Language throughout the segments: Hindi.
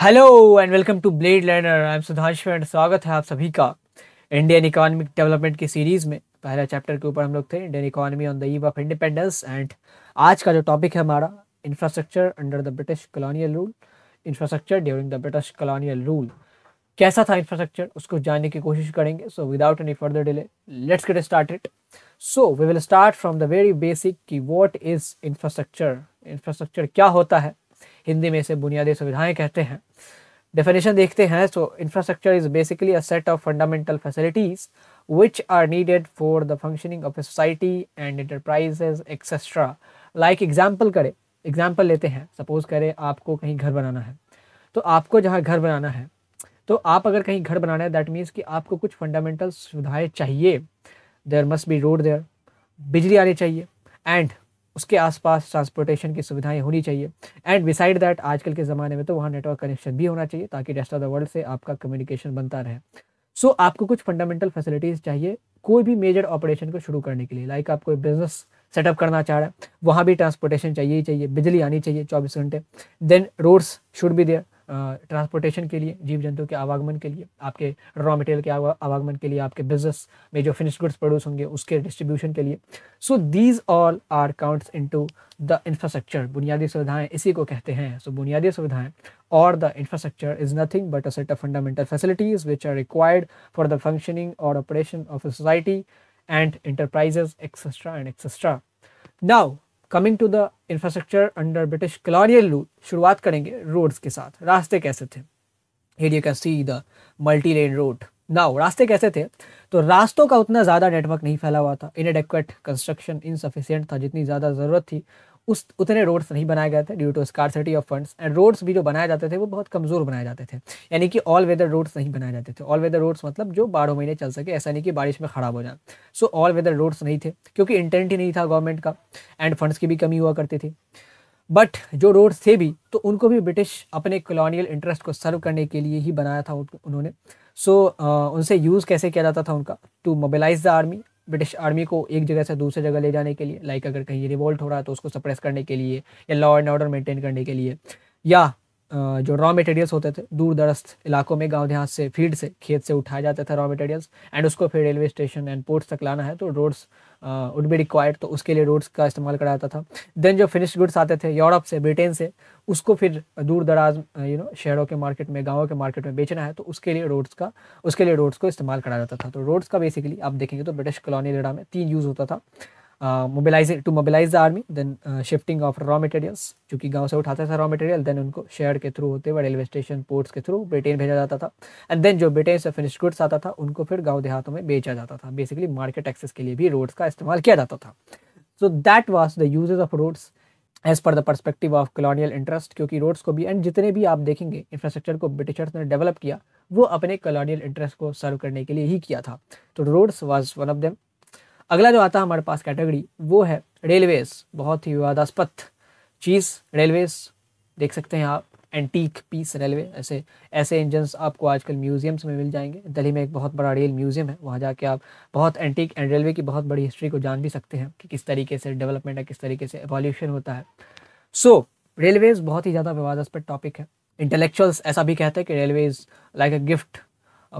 Hello and welcome to blade learner I am Sudhanshu and स्वागत है आप सभी का इंडियन इकोनॉमिक डेवलपमेंट की सीरीज़ में पहला चैप्टर के ऊपर हम लोग थे Indian economy on the eve of independence and आज का जो टॉपिक है हमारा infrastructure under the British colonial rule infrastructure during the British colonial rule कैसा था इंफ्रास्ट्रक्चर उसको जानने की कोशिश करेंगे so without any further delay let's get start it so we will start from the very basic कि वॉट इज़ इंफ्रास्ट्रक्चर इंफ्रास्ट्रक्चर क्या होता है हिंदी में इसे बुनियादी सुविधाएं कहते हैं डेफिनेशन देखते हैं so infrastructure is basically a set of fundamental facilities which are needed for the functioning of a society and enterprises etc. Like example करें एग्जाम्पल लेते हैं सपोज करें आपको कहीं घर बनाना है तो आपको जहाँ घर बनाना है तो आप अगर कहीं घर बनाना है दैट मीन्स कि आपको कुछ फंडामेंटल सुविधाएं चाहिए there must be road there बिजली आनी चाहिए एंड उसके आसपास ट्रांसपोर्टेशन की सुविधाएं होनी चाहिए एंड बिसाइड दैट आजकल के ज़माने में तो वहाँ नेटवर्क कनेक्शन भी होना चाहिए ताकि रेस्ट ऑफ द वर्ल्ड से आपका कम्युनिकेशन बनता रहे सो so, आपको कुछ फंडामेंटल फैसिलिटीज़ चाहिए कोई भी मेजर ऑपरेशन को शुरू करने के लिए लाइक like आप कोई बिजनेस सेटअप करना चाह रहा है वहाँ भी ट्रांसपोर्टेशन चाहिए ही चाहिए बिजली आनी चाहिए चौबीस घंटे देन रोड्स शुड भी देयर ट्रांसपोर्टेशन के लिए जीव जंतु के आवागमन के लिए आपके रॉ मटेरियल के आवागमन के लिए आपके बिजनेस में जो फिनिश गुड्स प्रोड्यूस होंगे उसके डिस्ट्रीब्यूशन के लिए so these all are counts into the infrastructure बुनियादी सुविधाएं इसी को कहते हैं सो so, बुनियादी सुविधाएं और the infrastructure is nothing but a set of fundamental facilities which are required for the functioning और operation of society and enterprises etcetera and etcetera now coming to the infrastructure under British colonial rule शुरुआत करेंगे रोड्स के साथ रास्ते कैसे थे head you can see the multi lane road now रास्ते कैसे थे तो रास्तों का उतना ज़्यादा नेटवर्क नहीं फैला हुआ था इनएडेक्वेट कंस्ट्रक्शन इनसफिशियंट था जितनी ज़्यादा ज़रूरत थी उस उतने रोड्स नहीं बनाए गए थे due to scarcity of funds and roads भी जो बनाए जाते थे वो बहुत कमज़ोर बनाए जाते थे यानी कि ऑल वेदर रोड्स नहीं बनाए जाते थे ऑल वेदर रोड्स मतलब जो बारह महीने चल सके ऐसा नहीं कि बारिश में ख़राब हो जाए सो ऑल वेदर रोड्स नहीं थे क्योंकि इंटेंट ही नहीं था गवर्नमेंट का एंड फंड्स की भी कमी हुआ करती थी बट जो रोड्स थे भी तो उनको भी ब्रिटिश अपने कॉलोनियल इंटरेस्ट को सर्व करने के लिए ही बनाया था उन्होंने सो so, uh, उनसे यूज़ कैसे किया जाता था उनका to mobilize the army British army को एक जगह से दूसरे जगह ले जाने के लिए लाइक अगर कहीं रिवोल्ट हो रहा है तो उसको सप्रेस करने के लिए या लॉ एंड ऑर्डर मेंटेन करने के लिए या जो रॉ मटेरियल्स होते थे दूर दरस्त इलाकों में गांव देहात से फील्ड से खेत से उठाया जाता था रॉ मटेरियल्स एंड उसको फिर रेलवे स्टेशन एंड पोर्ट्स तक लाना है तो रोड्स वुड बी रिक्वायर्ड तो उसके लिए रोड्स का इस्तेमाल कराया जाता था देन जो फिनिश गुड्स आते थे यूरोप से ब्रिटेन से उसको फिर दूर दराज यू नो शहरों के मार्केट में गाँव के मार्केट में बेचना है तो उसके लिए रोड्स का उसके लिए रोड्स को इस्तेमाल कराया जाता था तो रोड्स का बेसिकली आप देखेंगे तो ब्रिटिश कॉलोनी लेडा में तीन यूज़ होता था mobilize to mobilize the army then shifting of raw materials चूँकि गांव से उठाता था रॉ मटेरियल देन उनको शहर के थ्रू होते हुए रेलवे स्टेशन पोर्ट्स के थ्रू ब्रिटेन भेजा जाता था एंड देन जो ब्रिटेन से फिनिश गुड्स आता था उनको फिर गाँव देहातों में बेचा जाता था बेसिकली मार्केट एक्सेस के लिए भी रोड्स का इस्तेमाल किया जाता था so that was the usages of roads as per the perspective of colonial interest क्योंकि रोड्स को भी एंड जितने भी आप देखेंगे इंफ्रास्ट्रक्चर को ब्रिटिशर्स ने डेवलप किया वो अपने कॉलोनियल इंटरेस्ट को सर्व करने के लिए ही किया था तो roads was one of them अगला जो आता है हमारे पास कैटेगरी वो है रेलवेज बहुत ही विवादास्पद चीज़ रेलवेज देख सकते हैं आप एंटीक पीस रेलवे ऐसे ऐसे इंजन आपको आजकल म्यूजियम्स में मिल जाएंगे दिल्ली में एक बहुत बड़ा रेल म्यूज़ियम है वहाँ जाके आप बहुत एंटीक एंड रेलवे की बहुत बड़ी हिस्ट्री को जान भी सकते हैं कि किस तरीके से डेवलपमेंट है किस तरीके से एवोल्यूशन होता है सो so, रेलवेज़ बहुत ही ज़्यादा विवादास्पद टॉपिक है इंटेलेक्चुअल्स ऐसा भी कहते हैं कि railways like a gift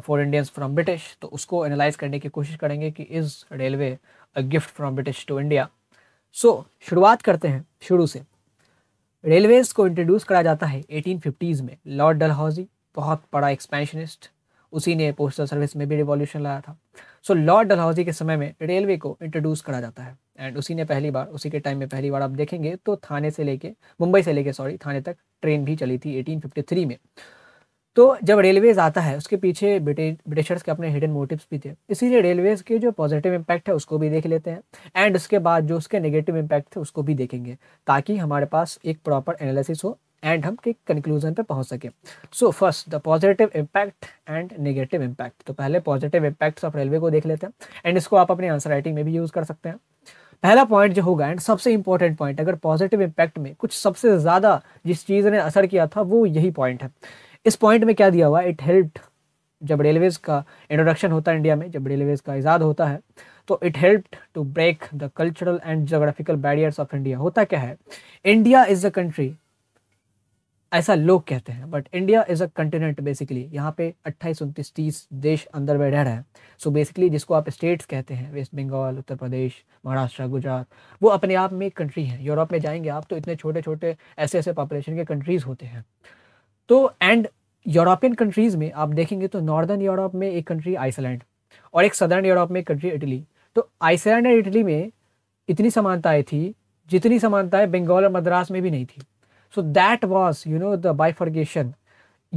for Indians from British तो उसको एनालाइज करने की कोशिश करेंगे कि is railway a gift from British to India so शुरुआत करते हैं शुरू से रेलवेज़ को इंट्रोड्यूस करा जाता है फिफ्टीज़ में लॉर्ड डलहौजी बहुत बड़ा एक्सपेंशनिस्ट उसी ने पोस्टल सर्विस में भी रिवॉल्यूशन लाया था सो लॉर्ड डलहौजी के समय में रेलवे को इंट्रोड्यूस करा जाता है एंड उसी ने पहली बार उसी के टाइम में पहली बार आप देखेंगे तो थाने से लेके मुंबई से लेके सॉरी थाने तक ट्रेन भी चली थी 1853 में तो जब रेलवेज आता है उसके पीछे ब्रिटिशर्स के अपने हिडन मोटिव्स भी थे इसीलिए रेलवेज के जो पॉजिटिव इम्पैक्ट है उसको भी देख लेते हैं एंड उसके बाद जो उसके नेगेटिव इम्पैक्ट थे उसको भी देखेंगे ताकि हमारे पास एक प्रॉपर एनालिसिस हो एंड हम एक कंक्लूजन पे पहुंच सके so first the positive impact and negative impact तो पहले पॉजिटिव इम्पैक्ट ऑफ रेलवे को देख लेते हैं एंड इसको आप अपने आंसर राइटिंग में भी यूज़ कर सकते हैं पहला पॉइंट जो होगा एंड सबसे इंपॉर्टेंट पॉइंट अगर पॉजिटिव इम्पैक्ट में कुछ सबसे ज़्यादा जिस चीज़ ने असर किया था वो यही पॉइंट है इस पॉइंट में क्या दिया हुआ इट हेल्प्ड जब रेलवेज का इंट्रोडक्शन होता है इंडिया में जब रेलवेज का इजाद होता है तो it helped to break the cultural and geographical barriers of India होता क्या है इंडिया इज़ अ कंट्री ऐसा लोग कहते हैं but India is a continent basically यहाँ पे अट्ठाईस उनतीस तीस देश अंदर बैठे हैं सो बेसिकली जिसको आप स्टेट्स कहते हैं वेस्ट बंगाल उत्तर प्रदेश महाराष्ट्र गुजरात वो अपने आप में कंट्री है यूरोप में जाएंगे आप तो इतने छोटे छोटे ऐसे ऐसे पॉपुलेशन के कंट्रीज़ होते हैं तो एंड यूरोपियन कंट्रीज़ में आप देखेंगे तो नॉर्दर्न यूरोप में एक कंट्री आइसलैंड और एक सदर्न यूरोप में एक कंट्री इटली तो आइसलैंड और इटली में इतनी समानताएं थी जितनी समानताएं बंगाल और मद्रास में भी नहीं थी so that was you know the bifurcation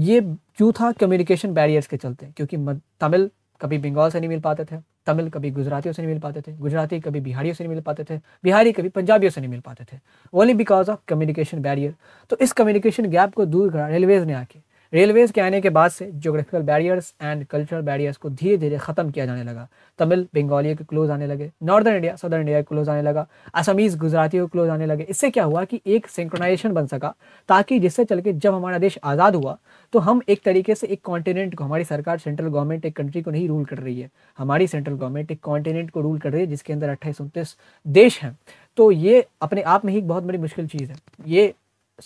ये क्यों था कम्युनिकेशन बैरियर्स के चलते क्योंकि तमिल कभी बंगाल से नहीं मिल पाते थे तमिल कभी गुजरातियों से नहीं मिल पाते थे गुजराती कभी बिहारियों से नहीं मिल पाते थे बिहारी कभी पंजाबियों से नहीं मिल पाते थे only because of communication barrier तो इस कम्युनिकेशन गैप को दूर करा रेलवेज ने आके रेलवेज़ के आने के बाद से geographical barriers and cultural barriers को धीरे धीरे ख़त्म किया जाने लगा तमिल बंगाली के क्लोज आने लगे नॉर्दर्न इंडिया सदर्न इंडिया के क्लोज आने लगा असमीज़ गुजराती को क्लोज आने लगे इससे क्या हुआ कि एक सेंक्रोनाइजेशन बन सका ताकि जिससे चल के जब हमारा देश आज़ाद हुआ तो हम एक तरीके से एक कॉन्टिनेंट को हमारी सरकार सेंट्रल गवर्नमेंट एक कंट्री को नहीं रूल कर रही है हमारी सेंट्रल गवर्नमेंट एक कॉन्टिनेंट को रूल कर रही है जिसके अंदर अट्ठाईस उनतीस देश हैं तो ये अपने आप में ही एक बहुत बड़ी मुश्किल चीज़ है ये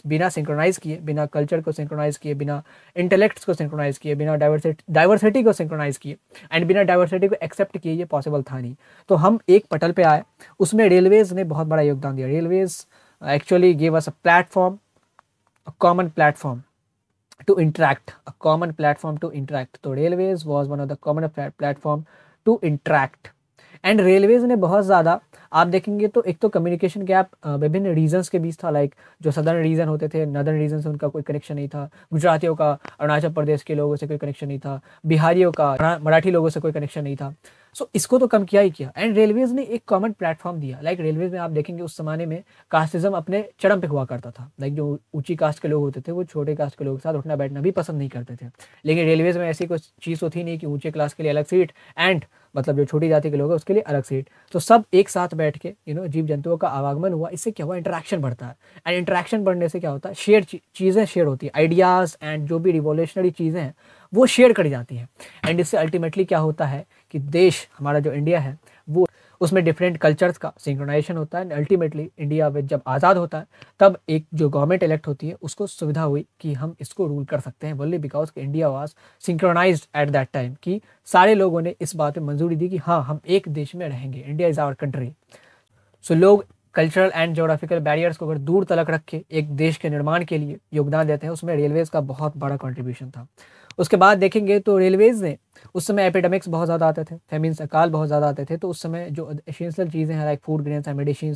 बिना सिंक्रोनाइज किए बिना कल्चर को सिंक्रोनाइज किए बिना इंटेलेक्ट्स को सिंक्रोनाइज किए बिना डाइवर्सिटी डाइवर्सिटी को सिंक्रोनाइज किए एंड बिना डाइवर्सिटी को एक्सेप्ट किए ये पॉसिबल था नहीं तो हम एक पटल पे आए उसमें रेलवेज़ ने बहुत बड़ा योगदान दिया railways actually gave us a platform a common platform to interact a common platform to interact तो railways was one of the common platform to interact and railways ने बहुत ज़्यादा आप देखेंगे तो एक तो कम्युनिकेशन गैप विभिन्न रीजन्स के बीच था लाइक जो सदर्न रीजन होते थे नदर्न रीजन से उनका कोई कनेक्शन नहीं था गुजरातियों का अरुणाचल प्रदेश के लोगों से कोई कनेक्शन नहीं था बिहारियों का मराठी लोगों से कोई कनेक्शन नहीं था सो so, इसको तो कम किया ही किया एंड रेलवेज ने एक कॉमन प्लेटफॉर्म दिया लाइक like, रेलवेज में आप देखेंगे उस जमाने में कास्टिज्म अपने चरम पे हुआ करता था लाइक like, जो ऊंची कास्ट के लोग होते थे वो छोटे कास्ट के लोगों के साथ उठना बैठना भी पसंद नहीं करते थे लेकिन रेलवेज में ऐसी कोई चीज़ होती तो नहीं कि ऊंचे क्लास के लिए अलग सीट एंड मतलब जो छोटी जाति के लोग हैं उसके लिए अलग सीट तो सब एक साथ बैठ के यू नो जीव जंतुओं का आवागमन हुआ इससे क्या हुआ इंटरेक्शन बढ़ता है एंड इंटरेक्शन बढ़ने से क्या होता है शेयर चीज़ें शेयर होती है आइडियाज़ एंड जो भी रिवोल्यूशनरी चीज़ें हैं वो शेयर करी जाती हैं एंड इससे अल्टीमेटली क्या होता है कि देश हमारा जो इंडिया है वो उसमें डिफरेंट कल्चर्स का सिंक्रोनाइजेशन होता है एंड अल्टीमेटली इंडिया में जब आज़ाद होता है तब एक जो गवर्नमेंट इलेक्ट होती है उसको सुविधा हुई कि हम इसको रूल कर सकते हैं बोले because India was synchronize at that time कि सारे लोगों ने इस बात पर मंजूरी दी कि हाँ हम एक देश में रहेंगे India is our country so लोग कल्चरल एंड जोग्राफिकल बैरियर्स को अगर दूर तलक रख के एक देश के निर्माण के लिए योगदान देते हैं उसमें रेलवेज़ का बहुत बड़ा कॉन्ट्रीब्यूशन था उसके बाद देखेंगे तो रेलवेज़ ने उस समय एपिडेमिक्स बहुत ज़्यादा आते थे फेमिन अकाल बहुत ज़्यादा आते थे तो उस समय जो एसेंशियल चीज़ें हैं लाइक फूड ग्रेन्स एंड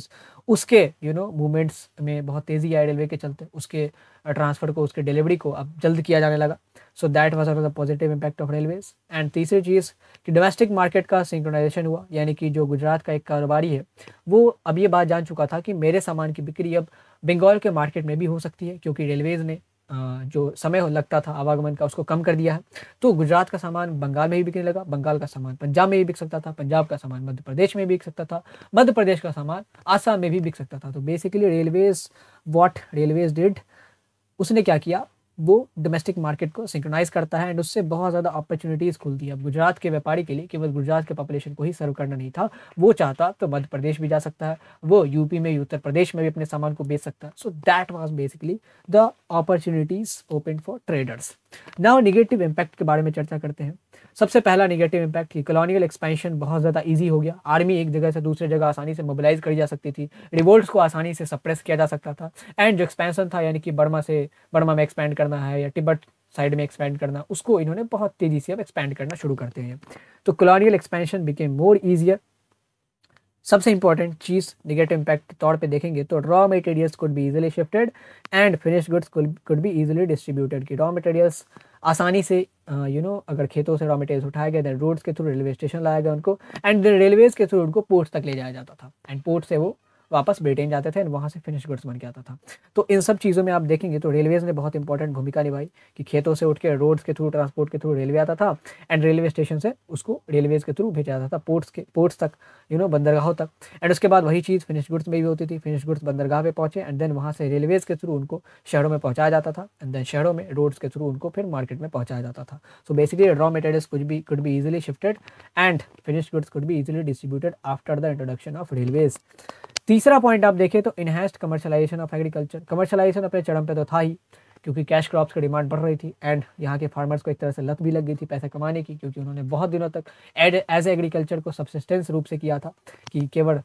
उसके यू नो मूवमेंट्स में बहुत तेज़ी आई रेलवे के चलते उसके ट्रांसफ़र को उसके डिलीवरी को अब जल्द किया जाने लगा so that was the positive impact of railways and तीसरी चीज़ कि डोमेस्टिक मार्केट का सिंक्रोनाइजेशन हुआ यानी कि जो गुजरात का एक कारोबारी है वो अब ये बात जान चुका था कि मेरे सामान की बिक्री अब बंगाल के मार्केट में भी हो सकती है क्योंकि रेलवेज़ ने जो समय लगता था आवागमन का उसको कम कर दिया है तो गुजरात का सामान बंगाल में भी बिकने लगा बंगाल का सामान पंजाब में भी बिक सकता था पंजाब का सामान मध्य प्रदेश में भी बिक सकता था मध्य प्रदेश का सामान आसाम में भी बिक सकता था तो basically railways what railways did उसने क्या किया वो डोमेस्टिक मार्केट को सिंक्रोनाइज करता है एंड उससे बहुत ज़्यादा अपॉर्चुनिटीज़ खुलती है अब गुजरात के व्यापारी के लिए केवल गुजरात के पॉपुलेशन को ही सर्व करना नहीं था वो चाहता तो मध्य प्रदेश भी जा सकता है वो यूपी में उत्तर प्रदेश में भी अपने सामान को बेच सकता है so that was basically the opportunities open for traders now negative impact के बारे में चर्चा करते हैं सबसे पहला निगेटिव इम्पैक्ट कि कॉलोनियल एक्सपेंशन बहुत ज़्यादा ईजी हो गया आर्मी एक जगह से दूसरी जगह आसानी से मोबिलाइज करी जा सकती थी रिवोल्ट को आसानी से सप्रेस किया जा सकता था एंड जो एक्सपेंशन था यानी कि बर्मा से बर्मा में एक्सपेंड करना है या तिब्बत साइड में एक्सपेंड करना उसको इन्होंने बहुत तेज़ी से अब एक्सपेंड करना शुरू करते हैं तो colonial expansion became more easier सबसे इंपॉर्टेंट चीज़ निगेटिव इम्पैक्ट के तौर पे देखेंगे तो raw materials could be easily shifted and finish goods could be easily distributed कि रॉ मटेरियल्स आसानी से यू uh, नो अगर खेतों से रॉ मटेरियल्स उठाया गया दैन रोड्स के थ्रू रेलवे स्टेशन लाया गया उनको एंड रेलवेज के थ्रू उनको पोर्ट्स तक ले जाया जाता था एंड पोर्ट से वो वापस ब्रिटेन जाते थे वहाँ से फिनिश गुड्स बन के आता था तो इन सब चीज़ों में आप देखेंगे तो रेलवेज़ ने बहुत इंपॉर्टेंट भूमिका निभाई कि खेतों से उठ के रोड्स के थ्रू ट्रांसपोर्ट के थ्रू रेलवे आता था एंड रेलवे स्टेशन से उसको रेलवेज़ के थ्रू भेजा जाता था पोर्ट्स के पोर्ट्स तक यू नो बंदरगाहों तक एंड उसके बाद वही चीज़ फिनिश गुड्स में भी होती थी फिनिश गुड्स बंदरगाह पर पहुँचे एंड देन वहाँ से रेलवेज़ के थ्रू उनको शहरों में पहुँचाया जाता था एंड देन शहरों में रोड्स के थ्रू उनको फिर मार्केट में पहुँचाया जाता था सो बेसिकली रॉ मेटेरियल्स कुछ भी could be easily shifted and finish goods could be easily distributed after the introduction of railways तीसरा पॉइंट आप देखें तो enhanced commercialization of agriculture commercialization अपने चरम पे तो था ही क्योंकि कैश क्रॉप्स की डिमांड बढ़ रही थी एंड यहाँ के फार्मर्स को एक तरह से लत भी लग गई थी पैसा कमाने की क्योंकि उन्होंने बहुत दिनों तक एड एज एग्रीकल्चर को सबसिस्टेंस रूप से किया था कि केवल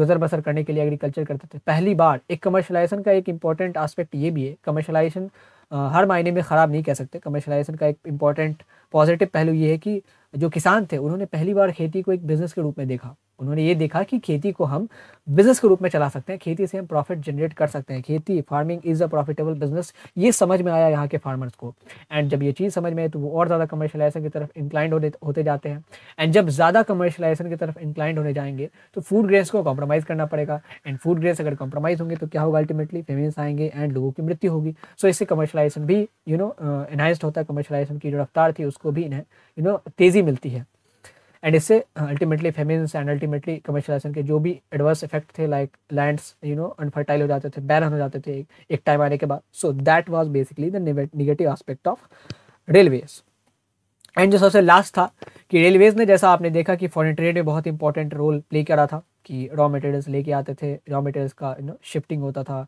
गुजर बसर करने के लिए एग्रीकल्चर करते थे पहली बार एक कमर्शलाइजेशन का एक इम्पॉर्टेंट आस्पेक्ट ये भी है कमर्शलाइजेशन हर मायने में ख़राब नहीं कह सकते कमर्शलाइजेशन का एक इम्पॉर्टेंट पॉजिटिव पहलू ये है कि जो किसान थे उन्होंने पहली बार खेती को एक बिज़नेस के रूप में देखा उन्होंने ये देखा कि खेती को हम बिजनेस के रूप में चला सकते हैं खेती से हम प्रॉफिट जनरेट कर सकते हैं खेती farming is a profitable business ये समझ में आया यहाँ के फार्मर्स को एंड जब ये चीज़ समझ में आई तो वो और ज़्यादा कमर्शलाइजेशन की तरफ इंक्लाइंड होने होते जाते हैं एंड जब ज़्यादा कमर्शलाइजेशन की तरफ इंक्लाइंड होने जाएंगे तो फूड ग्रेन्स को कॉम्प्रोमाइज़ करना पड़ेगा एंड फूड ग्रेन्स अगर कॉम्प्रोमाइज़ होंगे तो क्या होगा अल्टीमेटली फेमिल्स आएंगे एंड लोगों की मृत्यु होगी सो इससे कमर्शलाइजेशन भी यू नो इन्हांस्ड होता है कमर्शलाइजेशन की जो रफ्तार थी उसको भी इन्हें यू नो तेज़ी मिलती है एंड इससे ultimately famines and ultimately commercialization के जो भी एडवर्स इफेक्ट थे like lands you know unfertile हो जाते थे बैरन हो जाते थे एक टाइम आने के बाद so that was basically the negative of railways and जो सबसे लास्ट था कि रेलवेज ने जैसा आपने देखा कि फॉरन ट्रेड में बहुत इंपॉर्टेंट रोल प्ले करा था कि रॉ मटेरियल्स लेके आते थे रॉ मटेरियल्स का यू नो शिफ्टिंग होता था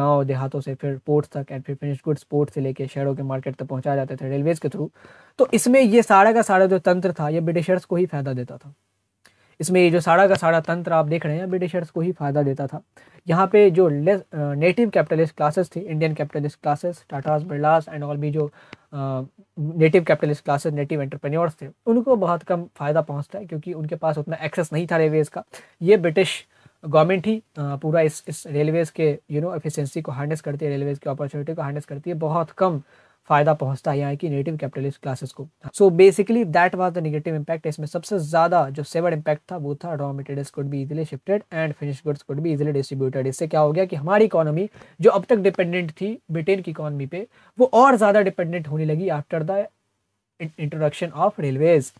गांव देहातों से फिर पोर्ट्स तक एंड फिर फिनिश गुड्स पोर्ट से लेके शहरों के मार्केट तक पहुंचाए जाते थे रेलवेज़ के थ्रू तो इसमें ये सारा का सारा जो तंत्र था ये ब्रिटिशर्स को ही फ़ायदा देता था इसमें ये जो साड़ा का साड़ा तंत्र आप देख रहे हैं ब्रिटिशर्स को ही फ़ायदा देता था यहाँ पे जो लेस नेटिव कैपिटलिस्ट क्लासेस थी Indian capitalist classes Tatas Birlas and all भी जो native capitalist classes native entrepreneurs थे उनको बहुत कम फ़ायदा पहुँचता है क्योंकि उनके पास उतना एक्सेस नहीं था रेलवेज़ का ये ब्रिटिश गवर्नमेंट ही पूरा इस इस रेलवेज़ के यू नो एफिशिएंसी को हार्नेस करती है रेलवेज़ की अपॉर्चुनिटी को हार्नेस करती है बहुत कम फ़ायदा पहुंचता है यहाँ की नेगेटिव कैपिटलिस्ट क्लासेस को so basically that was the negative impact इसमें सबसे ज़्यादा जो सेवर इम्पैक्ट था वो था रॉ मटेरियल्स कुड भी easily shifted and finish goods could भी इजिली डिस्ट्रीब्यूटेड इससे क्या हो गया कि हमारी इकोनॉमी जो अब तक डिपेंडेंट थी ब्रिटेन की इकोनॉमी पे वो और ज़्यादा डिपेंडेंट होने लगी after the introduction of railways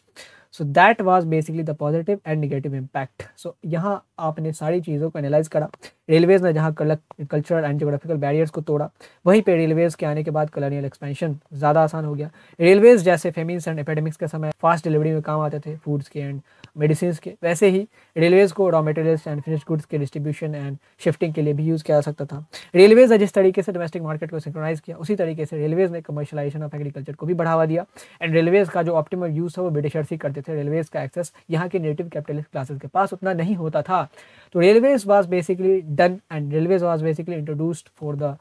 so that was basically the positive and negative impact so यहाँ आपने सारी चीज़ों को एनालाइज करा रेलवेज़ ने जहाँ कल्चरल एंड जोग्राफिकल बैरियर्स को तोड़ा वहीं पे रेलवेज़ के आने के बाद कलोनियल एक्सपेंशन ज़्यादा आसान हो गया रेलवेज़ जैसे फेमिन्स एंड एपेडमिक्स के समय फास्ट डिलीवरी में काम आते थे फूड्स के एंड मेडिसिन के वैसे ही रेलवेज़ को raw materials and finish goods के डिस्ट्रीब्यूशन एंड शिफ्टिंग के लिए भी यूज़ किया जा सकता था रेलवेज़ ने जिस तरीके से डोमेस्टिक मार्केट को सिंक्रोनाइज़ किया उसी तरीके से रेलवेज़ ने कमर्शलाइजेशन ऑफ एग्रीकल्चर को भी बढ़ावा दिया एंड रेलवेज़ का जो ऑप्टिमल यूज़ है वो ब्रिटिशर्स ही करते थे रेलवेज़ का एक्सेस यहाँ के नेटिव कैपिटलिस्ट क्लासेस के पास उतना नहीं होता था तो railways was basically done and railways was basically introduced for the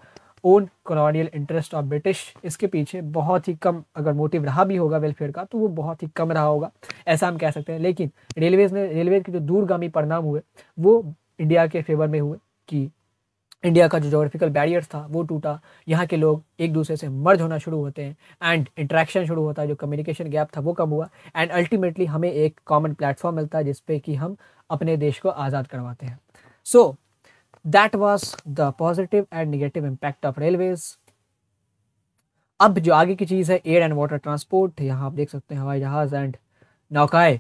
own colonial interest of British इसके पीछे बहुत ही कम अगर मोटिव रहा भी होगा वेलफेयर का तो वो बहुत ही कम रहा होगा ऐसा हम कह सकते हैं लेकिन रेलवेज ने रेलवे के जो दूरगामी परिणाम हुए वो इंडिया के फेवर में हुए कि इंडिया का जो जोग्राफिकल बैरियर था वो टूटा यहाँ के लोग एक दूसरे से मर्ज होना शुरू होते हैं एंड इंट्रैक्शन शुरू होता है जो कम्युनिकेशन गैप था वो कम हुआ एंड अल्टीमेटली हमें एक कॉमन प्लेटफॉर्म मिलता है जिसपे कि हम अपने देश को आज़ाद करवाते हैं so so, that was the positive and negative impact of railways अब जो आगे की चीज़ है एयर एंड वाटर ट्रांसपोर्ट यहाँ आप देख सकते हैं हवाई जहाज़ एंड नौकाए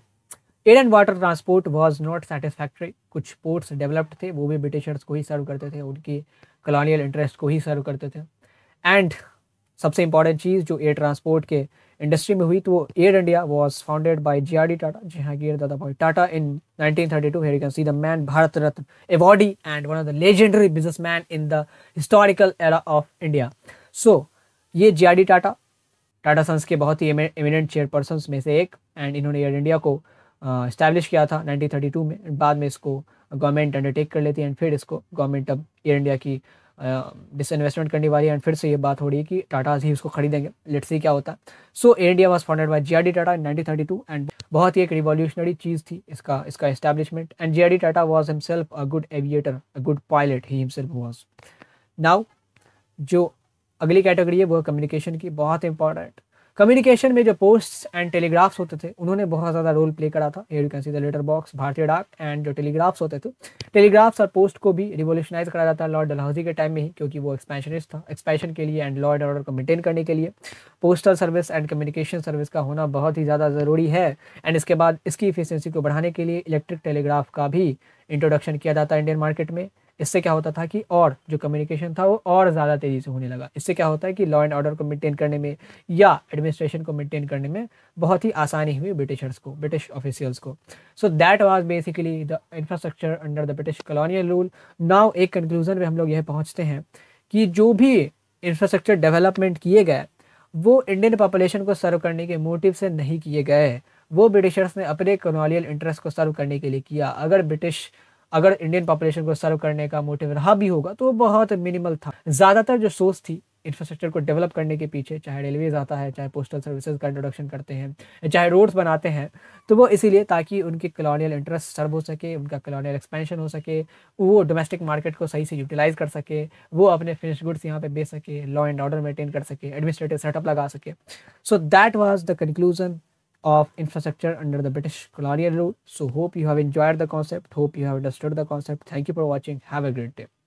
air and water transport was not satisfactory कुछ पोर्ट्स डेवलप्ड थे वो भी ब्रिटिशर्स को ही सर्व करते थे उनकी कॉलोनियल इंटरेस्ट को ही सर्व करते थे एंड सबसे इंपॉर्टेंट चीज़ जो एयर ट्रांसपोर्ट के इंडस्ट्री में हुई तो Air India was founded by G R D Tata Jahangir Dadabhai Tata in 1932 here you can see the man Bharat Ratna awardee and one of the legendary businessman in the historical era of India. So ये G D Tata Tata sons के बहुत ही एमिनेंट चेयरपर्सन में से एक एंड इन्होंने एयर इंडिया को इस्टेब्लिश uh, किया था 1932 में बाद में इसको गवर्नमेंट अंडरटेक कर लेती है एंड फिर इसको गवर्नमेंट अब एयर इंडिया की uh, डिस इन्वेस्टमेंट करने वाली एंड फिर से ये बात हो रही है कि टाटा ही उसको खरीदेंगे लेट्स सी क्या होता है so Air India was founded by G Tata in nineteen and बहुत ही एक रिवॉल्यूशनरी चीज़ थी इसका इसका establishment and G Tata was himself a good aviator a good pilot ही हिमसेल्फ वॉज नाउ जो अगली कैटेगरी है वो कम्युनिकेशन की बहुत इंपॉर्टेंट कम्युनिकेशन में जो पोस्ट एंड टेलीग्राफ्स होते थे उन्होंने बहुत ज़्यादा रोल प्ले करा था you can see the letter box Bharatiya Dak and जो टेलीग्राफ्स होते थे टेलीग्राफ्स और पोस्ट को भी रिवोल्यूशनाइज करा जाता है लॉर्ड डलहौजी के टाइम में ही क्योंकि वो एक्सपेंशनिस्ट था एक्सपेंशन के लिए एंड लॉर्ड ऑर्डर को मेंटेन करने के लिए postal service and communication service का होना बहुत ही ज़्यादा ज़रूरी है एंड इसके बाद इसकी इफिशेंसी को बढ़ाने के लिए इलेक्ट्रिक टेलीग्राफ का भी इंट्रोडक्शन किया जाता है इंडियन मार्केट में इससे क्या होता था कि और जो कम्युनिकेशन था वो और ज़्यादा तेज़ी से होने लगा इससे क्या होता है कि लॉ एंड ऑर्डर को मेंटेन करने में या एडमिनिस्ट्रेशन को मेंटेन करने में बहुत ही आसानी हुई ब्रिटिशर्स को ब्रिटिश ऑफिशियल्स को so that was basically the infrastructure under the British colonial rule now एक कंक्लूजन में हम लोग यह पहुँचते हैं कि जो भी इंफ्रास्ट्रक्चर डेवलपमेंट किए गए वो इंडियन पॉपुलेशन को सर्व करने के मोटिव से नहीं किए गए वो ब्रिटिशर्स ने अपने कॉलोनियल इंटरेस्ट को सर्व करने के लिए किया अगर ब्रिटिश अगर इंडियन पॉपुलेशन को सर्व करने का मोटिव रहा भी होगा तो वो बहुत मिनिमल था ज़्यादातर जो सोर्स थी इंफ्रास्ट्रक्चर को डेवलप करने के पीछे चाहे रेलवेज आता है चाहे पोस्टल सर्विसेज का इंट्रोडक्शन करते हैं चाहे रोड्स बनाते हैं तो वो इसीलिए ताकि उनके कॉलोनियल इंटरेस्ट सर्व हो सके उनका कॉलोनियल एक्सपेंशन हो सके वो डोमेस्टिक मार्केट को सही से यूटिलाइज कर सके वो अपने फिनिश गुड्स यहाँ पे बेच सके लॉ एंड ऑर्डर मेंटेन कर सके एडमिनिस्ट्रेटिव सेटअप लगा सके so that was the conclusion of infrastructure under the British colonial rule. So hope you have enjoyed the concept. Hope you have understood the concept. Thank you for watching. Have a great day.